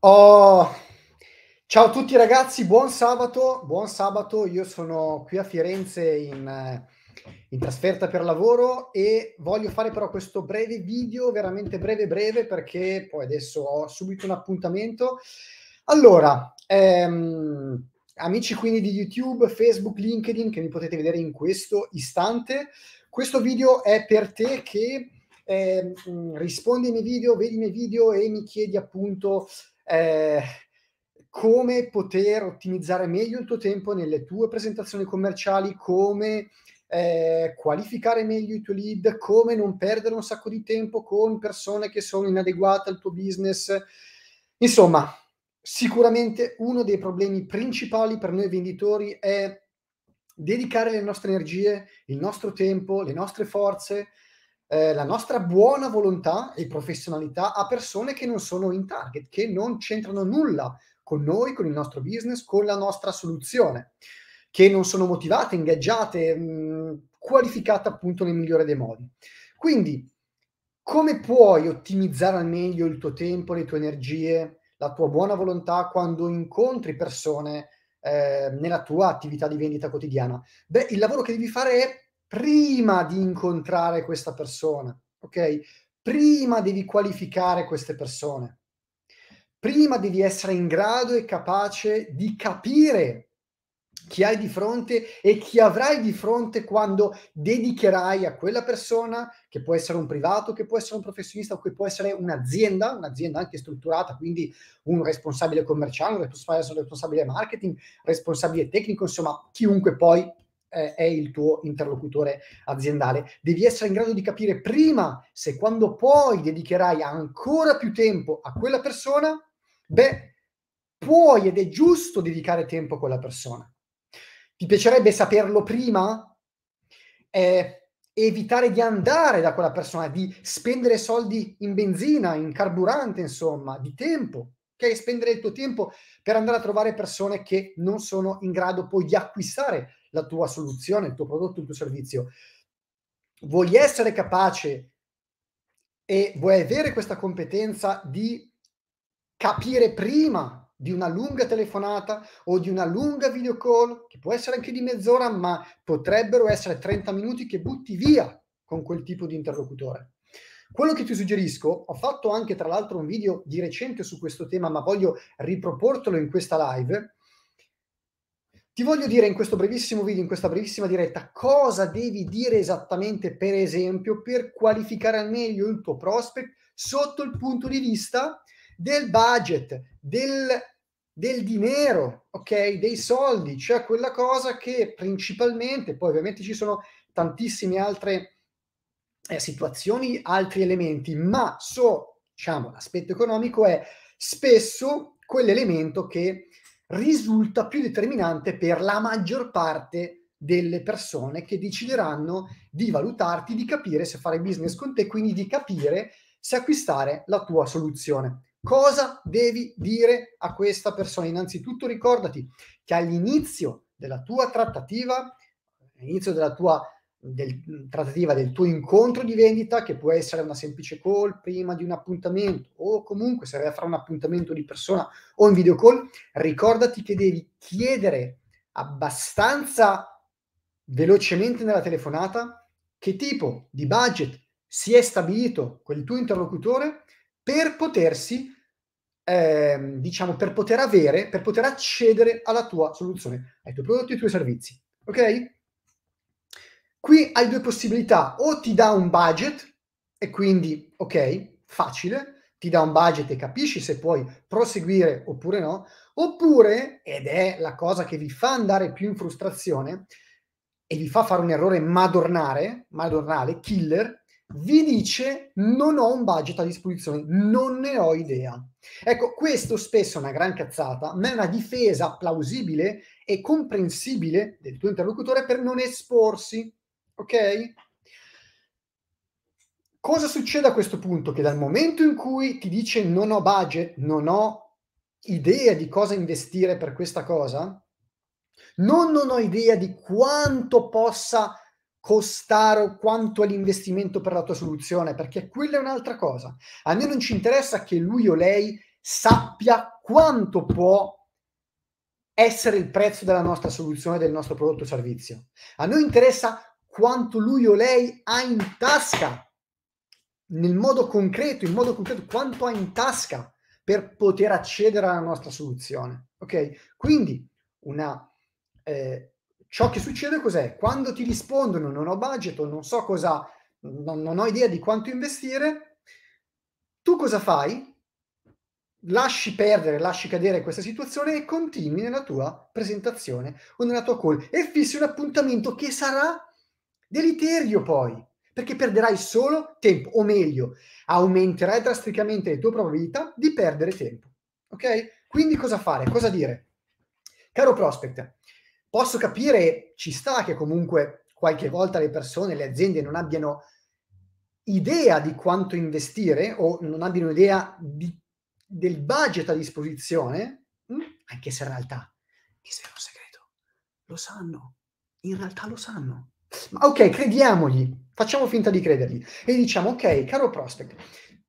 Oh, ciao a tutti ragazzi, buon sabato, buon sabato, io sono qui a Firenze in, eh, in, trasferta per lavoro e voglio fare però questo breve video, veramente breve breve, perché poi adesso ho subito un appuntamento. Allora, ehm, amici quindi di YouTube, Facebook, LinkedIn, che mi potete vedere in questo istante, questo video è per te che... Eh, rispondi ai miei video, vedi i miei video e mi chiedi appunto eh, come poter ottimizzare meglio il tuo tempo nelle tue presentazioni commerciali, come eh, qualificare meglio i tuoi lead, come non perdere un sacco di tempo con persone che sono inadeguate al tuo business. Insomma, sicuramente uno dei problemi principali per noi venditori è dedicare le nostre energie, il nostro tempo, le nostre forze eh, la nostra buona volontà e professionalità a persone che non sono in target, che non c'entrano nulla con noi, con il nostro business, con la nostra soluzione, che non sono motivate, ingaggiate, mh, mm, qualificate appunto nel migliore dei modi. Quindi, come puoi ottimizzare al meglio il tuo tempo, le tue energie, la tua buona volontà quando incontri persone eh, nella tua attività di vendita quotidiana? Beh, il lavoro che devi fare è prima di incontrare questa persona, ok? Prima devi qualificare queste persone, prima devi essere in grado e capace di capire chi hai di fronte e chi avrai di fronte quando dedicherai a quella persona, che può essere un privato, che può essere un professionista o che può essere un'azienda, un'azienda anche strutturata, quindi un responsabile commerciale, un responsabile marketing, responsabile tecnico, insomma chiunque poi è il tuo interlocutore aziendale. Devi essere in grado di capire prima se quando poi dedicherai ancora più tempo a quella persona, beh, puoi ed è giusto dedicare tempo a quella persona. Ti piacerebbe saperlo prima? Eh, evitare di andare da quella persona, di spendere soldi in benzina, in carburante, insomma, di tempo. Ok, spendere il tuo tempo per andare a trovare persone che non sono in grado poi di acquistare la tua soluzione, il tuo prodotto, il tuo servizio. Vuoi essere capace e vuoi avere questa competenza di capire prima di una lunga telefonata o di una lunga video call, che può essere anche di mezz'ora, ma potrebbero essere 30 minuti che butti via con quel tipo di interlocutore. Quello che ti suggerisco, ho fatto anche tra l'altro un video di recente su questo tema, ma voglio riproportelo in questa live, ti voglio dire in questo brevissimo video, in questa brevissima diretta, cosa devi dire esattamente, per esempio, per qualificare al meglio il tuo prospect sotto il punto di vista del budget, del, del dinero, ok? Dei soldi, cioè quella cosa che principalmente, poi ovviamente ci sono tantissime altre eh, situazioni, altri elementi, ma so, diciamo, l'aspetto economico è spesso quell'elemento che risulta più determinante per la maggior parte delle persone che decideranno di valutarti, di capire se fare business con te, quindi di capire se acquistare la tua soluzione. Cosa devi dire a questa persona? Innanzitutto ricordati che all'inizio della tua trattativa, all'inizio della tua del, trattativa del tuo incontro di vendita, che può essere una semplice call prima di un appuntamento o comunque se vai a fare un appuntamento di persona o in video call, ricordati che devi chiedere abbastanza velocemente nella telefonata che tipo di budget si è stabilito quel tuo interlocutore per potersi, eh, diciamo, per poter avere, per poter accedere alla tua soluzione, ai tuoi prodotti, ai tuoi servizi. Ok? Qui hai due possibilità, o ti dà un budget e quindi, ok, facile, ti dà un budget e capisci se puoi proseguire oppure no, oppure, ed è la cosa che vi fa andare più in frustrazione e vi fa fare un errore madornare, madornale, killer, vi dice non ho un budget a disposizione, non ne ho idea. Ecco, questo spesso è una gran cazzata, ma è una difesa plausibile e comprensibile del tuo interlocutore per non esporsi Ok? Cosa succede a questo punto? Che dal momento in cui ti dice non ho budget, non ho idea di cosa investire per questa cosa, non, non ho idea di quanto possa costare o quanto è l'investimento per la tua soluzione, perché quella è un'altra cosa. A noi non ci interessa che lui o lei sappia quanto può essere il prezzo della nostra soluzione, del nostro prodotto o servizio. A noi interessa quanto lui o lei ha in tasca, nel modo concreto, in modo concreto, quanto ha in tasca per poter accedere alla nostra soluzione. Ok? Quindi una, eh, ciò che succede cos'è? Quando ti rispondono non ho budget, non so cosa, non, non ho idea di quanto investire, tu cosa fai? lasci perdere, lasci cadere questa situazione e continui nella tua presentazione o nella tua call e fissi un appuntamento che sarà Deleterio poi, perché perderai solo tempo, o meglio, aumenterai drasticamente le tue probabilità di perdere tempo. Ok? Quindi cosa fare? Cosa dire? Caro prospect, posso capire, ci sta che comunque qualche volta le persone, le aziende non abbiano idea di quanto investire o non abbiano idea di, del budget a disposizione, hm? anche se in realtà, questo è un segreto, lo sanno, in realtà lo sanno. Ma ok, crediamogli, facciamo finta di credergli e diciamo ok, caro prospect,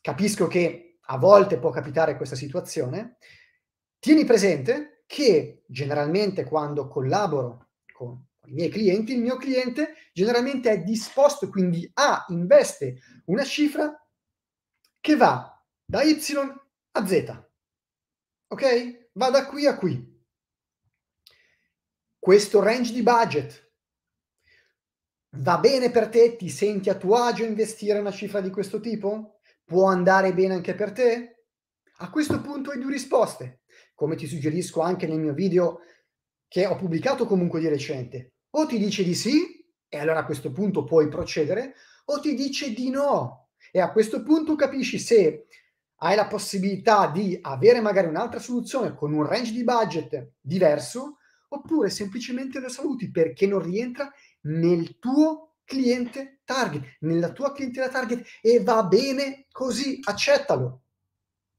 capisco che a volte può capitare questa situazione, tieni presente che generalmente quando collaboro con i miei clienti, il mio cliente generalmente è disposto quindi a investe una cifra che va da Y a Z. Ok? Va da qui a qui. Questo range di budget Va bene per te? Ti senti a tuo agio investire una cifra di questo tipo? Può andare bene anche per te? A questo punto hai due risposte, come ti suggerisco anche nel mio video che ho pubblicato comunque di recente. O ti dice di sì, e allora a questo punto puoi procedere, o ti dice di no. E a questo punto capisci se hai la possibilità di avere magari un'altra soluzione con un range di budget diverso, oppure semplicemente lo saluti perché non rientra nel tuo cliente target, nella tua clientela target e va bene così, accettalo.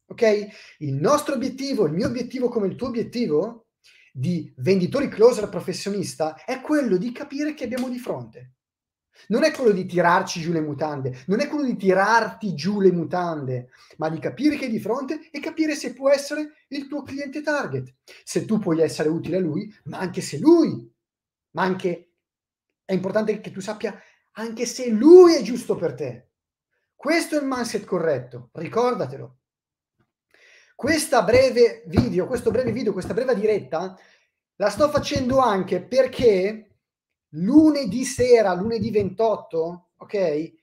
Ok? Il nostro obiettivo, il mio obiettivo come il tuo obiettivo di venditori closer professionista è quello di capire che abbiamo di fronte. Non è quello di tirarci giù le mutande, non è quello di tirarti giù le mutande, ma di capire che è di fronte e capire se può essere il tuo cliente target, se tu puoi essere utile a lui, ma anche se lui, ma anche è importante che tu sappia anche se lui è giusto per te. Questo è il mindset corretto, ricordatelo. Questa breve video, questo breve video, questa breve diretta la sto facendo anche perché lunedì sera, lunedì 28, ok?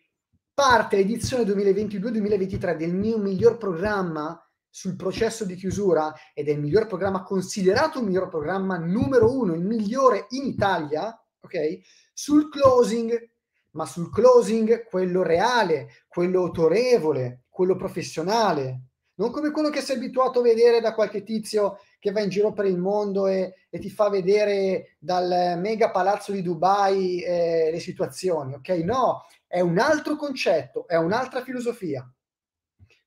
Parte edizione 2022-2023 del mio miglior programma sul processo di chiusura ed è il miglior programma considerato il miglior programma numero uno, il migliore in Italia sul closing, ma sul closing quello reale, quello autorevole, quello professionale, non come quello che sei abituato a vedere da qualche tizio che va in giro per il mondo e, e ti fa vedere dal mega palazzo di Dubai eh, le situazioni, ok? No, è un altro concetto, è un'altra filosofia.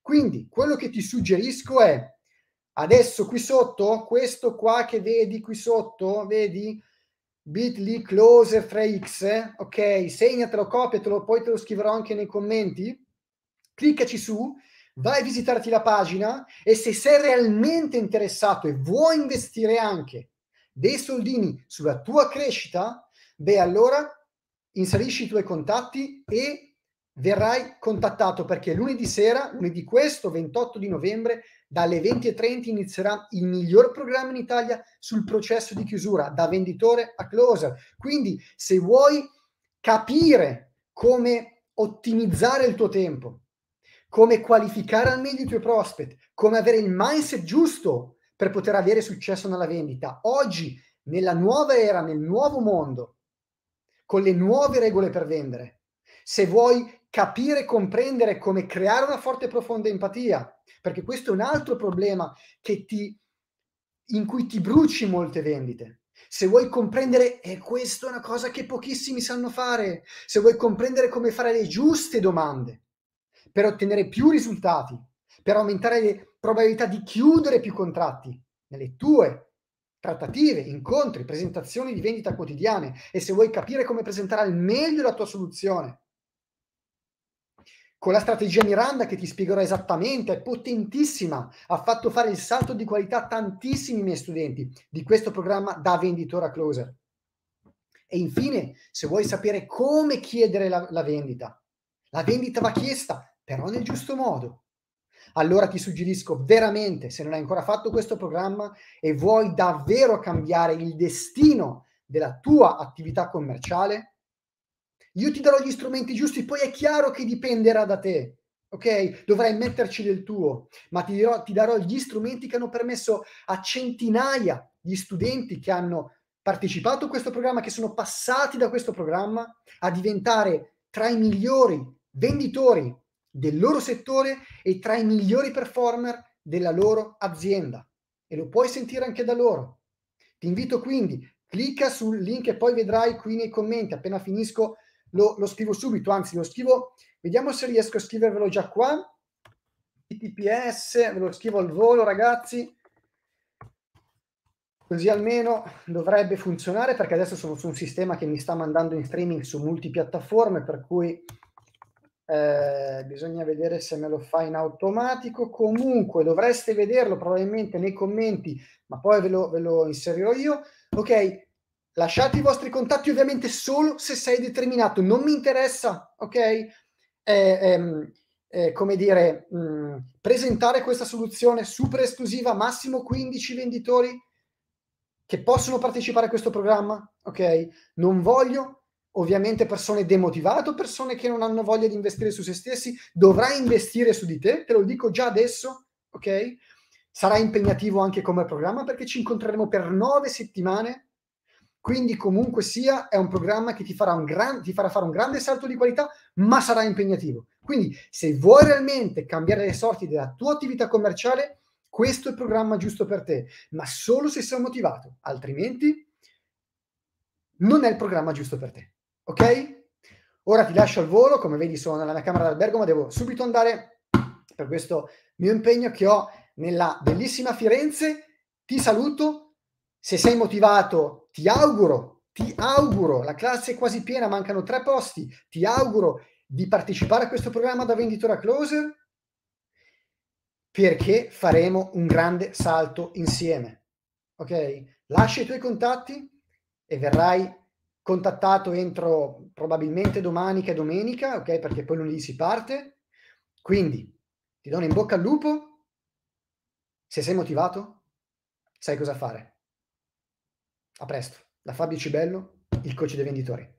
Quindi quello che ti suggerisco è adesso qui sotto, questo qua che vedi qui sotto, vedi, bit.ly close frx, ok, segnatelo, copiatelo, poi te lo scriverò anche nei commenti, cliccaci su, vai a visitarti la pagina e se sei realmente interessato e vuoi investire anche dei soldini sulla tua crescita, beh allora inserisci i tuoi contatti e verrai contattato perché lunedì sera, lunedì questo 28 di novembre dalle 20.30 inizierà il miglior programma in Italia sul processo di chiusura da venditore a closer. Quindi se vuoi capire come ottimizzare il tuo tempo, come qualificare al meglio i tuoi prospect, come avere il mindset giusto per poter avere successo nella vendita, oggi nella nuova era, nel nuovo mondo, con le nuove regole per vendere, se vuoi capire e comprendere come creare una forte e profonda empatia, perché questo è un altro problema ti, in cui ti bruci molte vendite. Se vuoi comprendere, e eh, questa è una cosa che pochissimi sanno fare, se vuoi comprendere come fare le giuste domande per ottenere più risultati, per aumentare le probabilità di chiudere più contratti nelle tue trattative, incontri, presentazioni di vendita quotidiane e se vuoi capire come presentare al meglio la tua soluzione con la strategia Miranda che ti spiegherò esattamente, è potentissima, ha fatto fare il salto di qualità a tantissimi miei studenti di questo programma da venditore a closer. E infine, se vuoi sapere come chiedere la, la vendita, la vendita va chiesta, però nel giusto modo. Allora ti suggerisco veramente, se non hai ancora fatto questo programma e vuoi davvero cambiare il destino della tua attività commerciale, io ti darò gli strumenti giusti, poi è chiaro che dipenderà da te, ok? Dovrai metterci del tuo, ma ti, dirò, ti darò gli strumenti che hanno permesso a centinaia di studenti che hanno partecipato a questo programma, che sono passati da questo programma, a diventare tra i migliori venditori del loro settore e tra i migliori performer della loro azienda. E lo puoi sentire anche da loro. Ti invito quindi, clicca sul link e poi vedrai qui nei commenti, appena finisco lo, lo scrivo subito, anzi lo scrivo, vediamo se riesco a scrivervelo già qua. HTTPS, ve lo scrivo al volo ragazzi, così almeno dovrebbe funzionare perché adesso sono su un sistema che mi sta mandando in streaming su multipiattaforme, per cui eh, bisogna vedere se me lo fa in automatico. Comunque dovreste vederlo probabilmente nei commenti, ma poi ve lo, ve lo inserirò io. Ok, Lasciate i vostri contatti ovviamente solo se sei determinato, non mi interessa, ok? Eh, ehm, eh, come dire, mh, mm, presentare questa soluzione super esclusiva, massimo 15 venditori che possono partecipare a questo programma, ok? Non voglio ovviamente persone demotivate, persone che non hanno voglia di investire su se stessi, dovrai investire su di te, te lo dico già adesso, ok? Sarà impegnativo anche come programma perché ci incontreremo per nove settimane quindi comunque sia, è un programma che ti farà, gran, ti farà, fare un grande salto di qualità, ma sarà impegnativo. Quindi se vuoi realmente cambiare le sorti della tua attività commerciale, questo è il programma giusto per te, ma solo se sei motivato, altrimenti non è il programma giusto per te. Ok? Ora ti lascio al volo, come vedi sono nella mia camera d'albergo, ma devo subito andare per questo mio impegno che ho nella bellissima Firenze. Ti saluto, se sei motivato, ti auguro, ti auguro, la classe è quasi piena, mancano tre posti, ti auguro di partecipare a questo programma da venditore a closer perché faremo un grande salto insieme. Ok? Lascia i tuoi contatti e verrai contattato entro probabilmente domani che è domenica, ok? Perché poi lunedì si parte. Quindi ti do in bocca al lupo. Se sei motivato, sai cosa fare. A presto, da Fabio Cibello, il coach dei venditori.